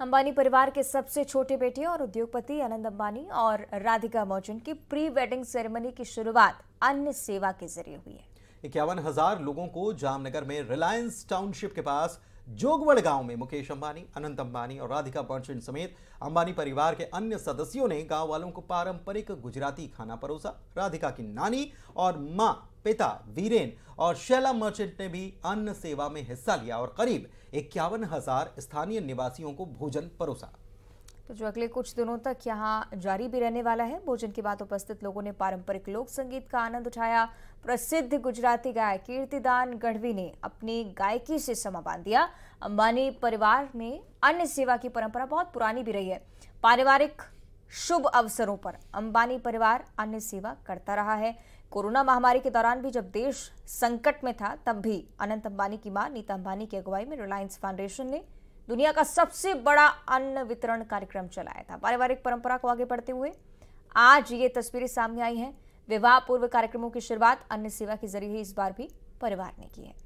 अंबानी परिवार के सबसे छोटे बेटे और उद्योगपति अनंत अंबानी और राधिका मौजन की प्री वेडिंग सेरेमनी की शुरुआत अन्य सेवा के जरिए हुई है इक्यावन हजार लोगों को जामनगर में रिलायंस टाउनशिप के पास जोगवड़ गांव में मुकेश अंबानी अनंत अंबानी और राधिका बर्चन समेत अंबानी परिवार के अन्य सदस्यों ने गांव वालों को पारंपरिक गुजराती खाना परोसा राधिका की नानी और मां पिता वीरेन और शैला मर्चेंट ने भी अन्न सेवा में हिस्सा लिया और करीब इक्यावन हजार स्थानीय निवासियों को भोजन परोसा तो जो अगले कुछ दिनों तक यहाँ जारी भी रहने वाला है भोजन के बाद उपस्थित लोगों ने पारंपरिक लोक संगीत का आनंद उठाया प्रसिद्ध गुजराती गायक कीर्तिदान गढ़वी ने अपनी गायकी से समा बांध दिया अंबानी परिवार में अन्य सेवा की परंपरा बहुत पुरानी भी रही है पारिवारिक शुभ अवसरों पर अंबानी परिवार अन्य सेवा करता रहा है कोरोना महामारी के दौरान भी जब देश संकट में था तब भी अनंत अंबानी की मां नीता अंबानी की अगुवाई में रिलायंस फाउंडेशन ने दुनिया का सबसे बड़ा अन्न वितरण कार्यक्रम चलाया था पारिवारिक परंपरा को आगे बढ़ते हुए आज ये तस्वीरें सामने आई हैं विवाह पूर्व कार्यक्रमों की शुरुआत अन्य सेवा के जरिए इस बार भी परिवार ने की है